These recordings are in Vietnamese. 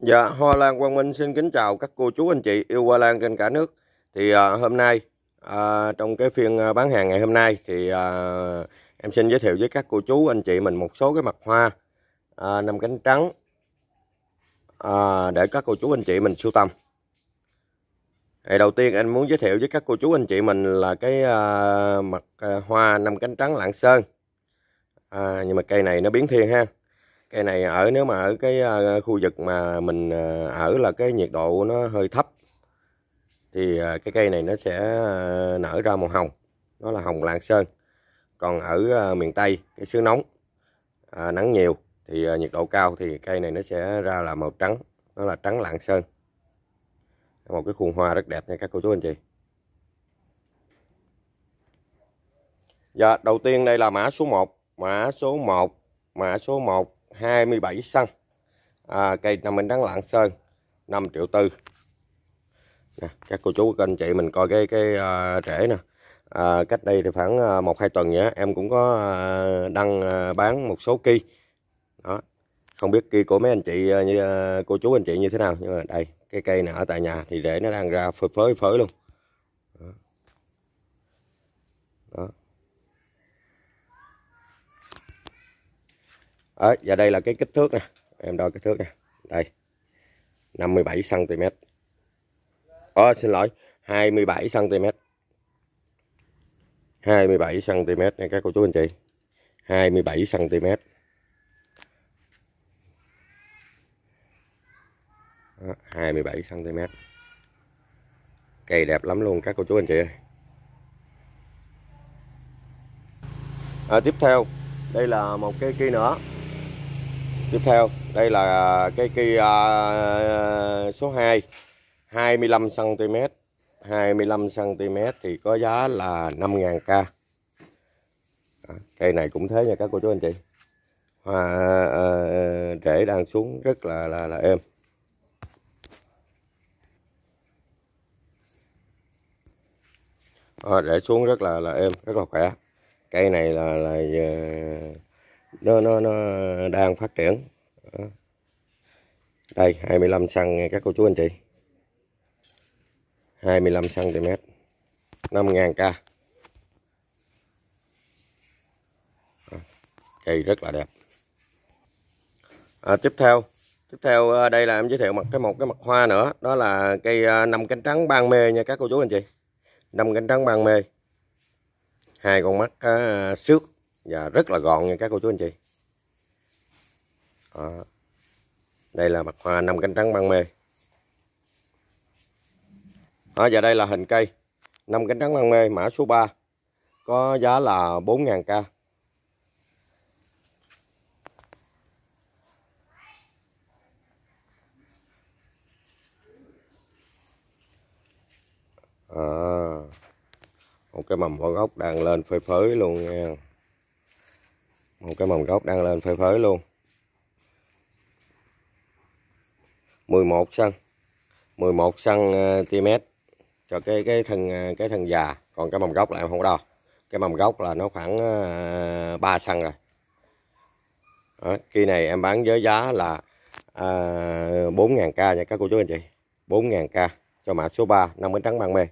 Dạ, Hoa Lan Quang Minh xin kính chào các cô chú anh chị yêu Hoa Lan trên cả nước. Thì à, hôm nay à, trong cái phiên à, bán hàng ngày hôm nay thì à, em xin giới thiệu với các cô chú anh chị mình một số cái mặt hoa à, năm cánh trắng à, để các cô chú anh chị mình sưu tầm. Thì đầu tiên anh muốn giới thiệu với các cô chú anh chị mình là cái à, mặt à, hoa năm cánh trắng lạng sơn. À, nhưng mà cây này nó biến thiên ha cây này ở nếu mà ở cái ờ, khu vực mà mình ờ, ở là cái nhiệt độ nó hơi thấp thì ờ, cái cây này nó sẽ nở ra màu hồng nó là hồng lạng sơn còn ở miền tây cái xứ nóng à, nắng nhiều thì nhiệt độ cao thì cây này nó sẽ ra là màu trắng nó là trắng lạng sơn một cái khuôn hoa rất đẹp nha các cô chú anh chị Dạ, đầu tiên đây là mã số 1, mã số 1, mã số 1 27 xăng à, cây nằm mình đắng lạng sơn 5 triệu tư nè, các cô chú các anh chị mình coi cái cái uh, rễ nè à, cách đây thì khoảng à, một hai tuần nhé em cũng có à, đăng bán một số ki đó không biết kia của mấy anh chị như cô chú anh chị như thế nào nhưng mà đây cái cây này ở tại nhà thì rễ nó đang ra phơi phới phới luôn Đấy, ờ, và đây là cái kích thước nè em đo kích thước nè đây 57 cm Ờ xin lỗi 27 cm 27 cm nha các cô chú anh chị 27 cm Đó, 27 cm cây đẹp lắm luôn các cô chú anh chị à, tiếp theo đây là một cây kia nữa tiếp theo đây là cây Kia à, số 2 25 cm 25 cm thì có giá là 5.000k cây này cũng thế nha các cô chú anh chị hoa à, rễ đang xuống rất là là, là êm à, rễ xuống rất là là êm rất là khỏe cây này là là nó nó nó đang phát triển Đó. đây 25 xăng các cô chú anh chị 25 cm 5.000 k cây rất là đẹp à, tiếp theo tiếp theo à, đây là em giới thiệu một cái một cái mặt hoa nữa đó là cây à, năm cánh trắng ban mê nha các cô chú anh chị năm cánh trắng ban mê hai con mắt à, xước và dạ, rất là gọn nha các cô chú anh chị đó. đây là mặt hoa năm cánh trắng băng mê đó, và đây là hình cây năm cánh trắng băng mê mã số 3 có giá là 4.000k à, một cái mầm hoa gốc đang lên phơi phới luôn nha một cái mầm gốc đang lên phơi phới luôn 11 cm 11 cm cho cái cái thân ờ, cái thân già còn cái mầm gốc là em không đo cái mầm gốc là nó khoảng 3 ờ, xăng rồi đó, kỳ này em bán với giá là ờ, à, 4.000k nha các cô chú anh chị 4.000k cho mã số 3 năm bánh trắng mang mê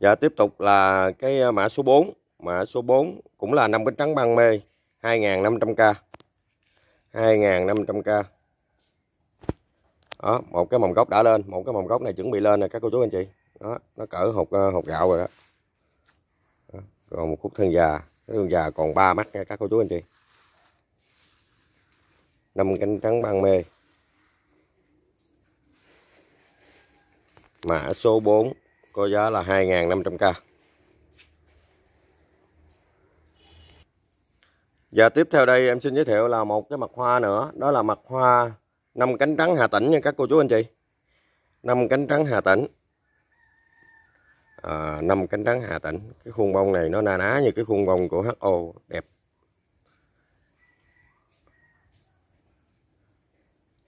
và dạ, tiếp tục là cái à, mã số 4 Mã số 4 cũng là 5 cánh trắng băng mê 2.500k 2.500k đó một cái mầm gốc đã lên một cái mầm gốc này chuẩn bị lên rồi các cô chú anh chị đó nó cỡ hột à, hột gạo rồi đó. đó còn một khúc thân già cái thân già còn ba mắt nha các cô chú anh chị năm cánh trắng băng mê mã số 4 có giá là 2.500k Và tiếp theo đây em xin giới thiệu là một cái mặt hoa nữa Đó là mặt hoa năm cánh trắng Hà Tĩnh nha các cô chú anh chị năm cánh trắng Hà Tĩnh à, cánh trắng Hà Tĩnh cái khuôn bông này nó na ná như cái khuôn bông của HO đẹp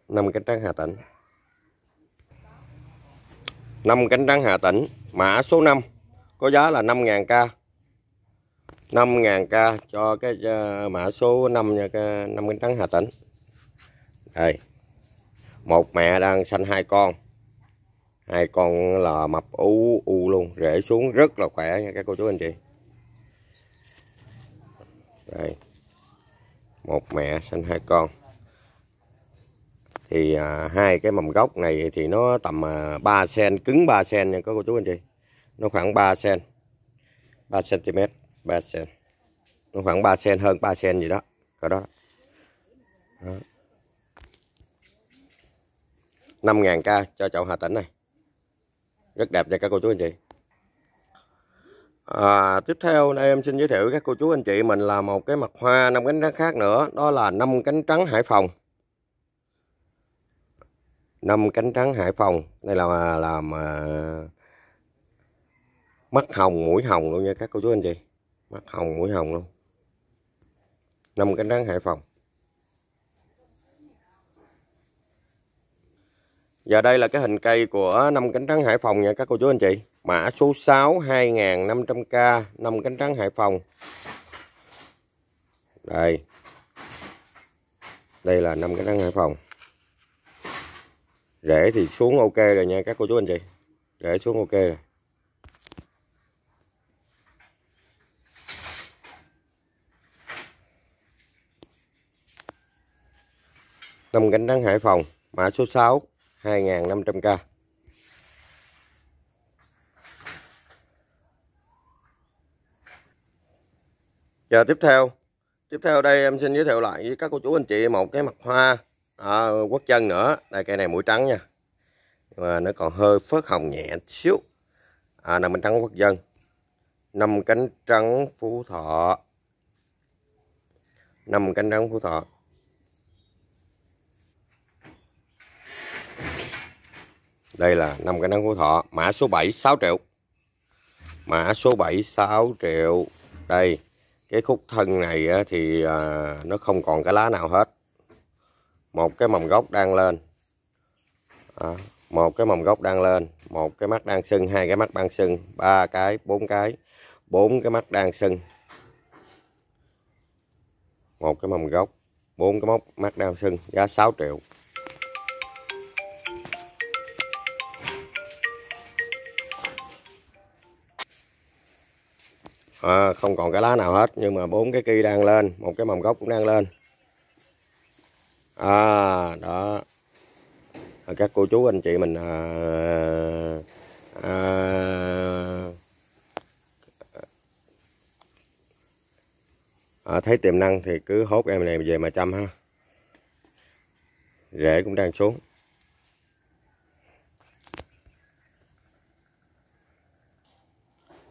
năm cánh trắng Hà Tĩnh năm cánh trắng Hà Tĩnh mã số 5 có giá là 5.000k 5.000k cho cái ờ, mã số 5 nha cái 5 cánh trắng Hà Tĩnh đây một mẹ đang sanh hai con hai con là mập u u luôn rễ xuống rất là khỏe nha các cô chú anh chị đây một mẹ sanh hai con thì à, hai cái mầm gốc này thì nó tầm à, 3 sen cứng 3 sen nha các cô chú anh chị nó khoảng 3 sen 3 cm 3 sen nó khoảng 3 sen hơn 3 sen gì đó cỡ đó, đó. 5.000 ca cho chậu Hà Tĩnh này rất đẹp nha các cô chú anh chị à, tiếp theo đây em xin giới thiệu các cô chú anh chị mình là một cái mặt hoa năm cánh trắng khác nữa đó là năm cánh trắng Hải Phòng năm cánh trắng Hải Phòng đây là làm mắt hồng mũi hồng luôn nha các cô chú anh chị mắt hồng mũi hồng luôn năm cánh trắng Hải Phòng Và đây là cái hình cây của năm cánh trắng Hải Phòng nha các cô chú anh chị. Mã số 6 2500k năm cánh trắng Hải Phòng. Đây. Đây là năm cánh trắng Hải Phòng rễ thì xuống ok rồi nha các cô chú anh chị rễ xuống ok rồi tôm cánh trắng Hải Phòng mã số 6 2500k Giờ tiếp theo tiếp theo đây em xin giới thiệu lại với các cô chú anh chị một cái mặt hoa à, quất chân nữa đây cây này mũi trắng nha mà nó còn hơi phớt hồng nhẹ xíu à nằm bên trắng quốc dân năm cánh trắng phú thọ năm cánh trắng phú thọ đây là năm cánh trắng phú thọ mã số 7 6 triệu mã số 7 6 triệu đây cái khúc thân này thì à, nó không còn cái lá nào hết một cái mầm gốc đang lên à, một cái mầm gốc đang lên một cái mắt đang sưng hai cái mắt đang sưng ba cái bốn cái bốn cái mắt đang sưng một cái mầm gốc bốn cái móc mắt đang sưng giá 6 triệu à, không còn cái lá nào hết nhưng mà bốn cái cây đang lên một cái mầm gốc cũng đang lên à, đó các cô chú anh chị mình à, à, à, thấy tiềm năng thì cứ hốt em này về mà chăm ha rễ cũng đang xuống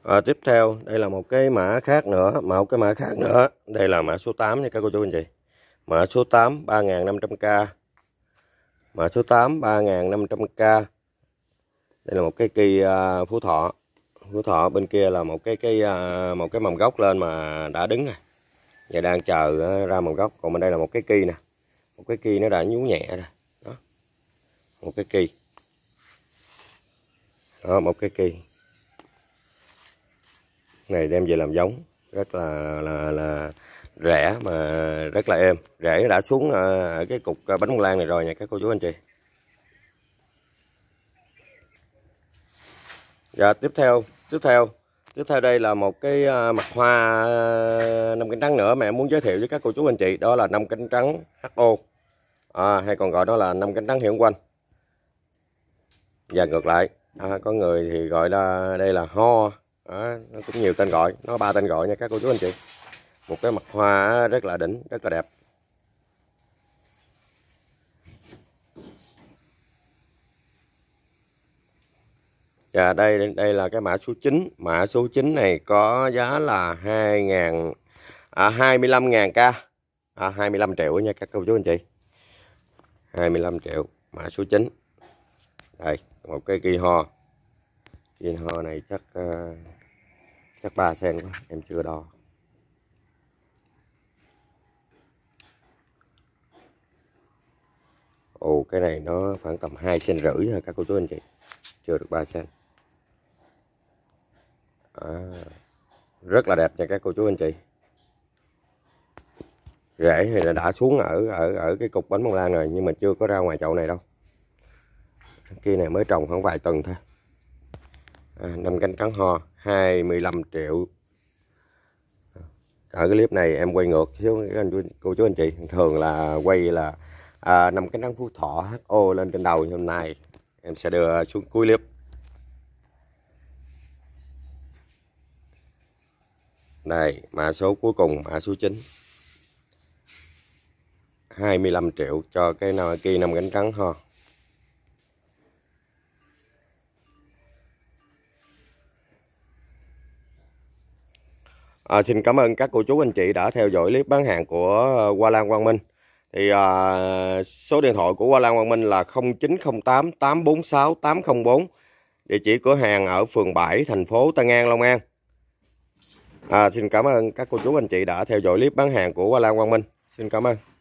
à, tiếp theo đây là một cái mã khác nữa một cái mã khác nữa đây là mã số 8 nha các cô chú anh chị Mã số 8 3.500k Mã số 8 3.500k Đây là một cái cây à, Phú Thọ Phú Thọ bên kia là một cái cái à, một cái mầm gốc lên mà đã đứng rồi và đang chờ à, ra mầm gốc còn bên đây là một cái kỳ nè một cái kỳ nó đã nhú nhẹ rồi đó một cái kỳ đó một cái kỳ này đem về làm giống rất là là là rẻ mà rất là êm rễ đã xuống ờ, ở cái cục ờ, bánh bông lan này rồi nha các cô chú anh chị và dạ, tiếp theo tiếp theo tiếp theo đây là một cái ờ, mặt hoa năm cánh trắng nữa mẹ muốn giới thiệu với các cô chú anh chị đó là năm cánh trắng ho à, hay còn gọi đó là năm cánh trắng hiển quanh và ngược lại à, có người thì gọi là đây là ho à, nó cũng nhiều tên gọi nó ba tên gọi nha các cô chú anh chị một cái mặt hoa rất là đỉnh rất là đẹp và dạ, đây đây là cái mã số 9 mã số 9 này có giá là 2.000 à, 25.000 k à, 25 triệu nha các cô chú anh chị 25 triệu mã số 9 đây một cái kỳ ho kỳ ho này chắc uh, chắc 3 sen quá em chưa đo Ồ cái này nó khoảng tầm 2 cm rưỡi ha các cô chú anh chị. Chưa được 3 cm. À, rất là đẹp nha các cô chú anh chị. Rễ thì đã xuống ở ở ở cái cục bánh bông lan rồi nhưng mà chưa có ra ngoài chậu này đâu. Kia này mới trồng khoảng vài tuần thôi. À, 5 canh trắng ho 25 triệu ở cái clip này em quay ngược xíu các anh cô chú anh chị thường là quay là à, nằm cái nắng phú thọ ho lên trên đầu hôm nay em sẽ đưa xuống cuối clip này mã số cuối cùng mã số 9 25 triệu cho cái kia nằm gánh trắng ho À, xin cảm ơn các cô chú anh chị đã theo dõi clip bán hàng của Hoa Lan Quang Minh thì à, số điện thoại của Hoa Lan Quang Minh là 0908 846 804 địa chỉ cửa hàng ở phường 7 thành phố Tân An Long An à, xin cảm ơn các cô chú anh chị đã theo dõi clip bán hàng của Hoa Lan Quang Minh xin cảm ơn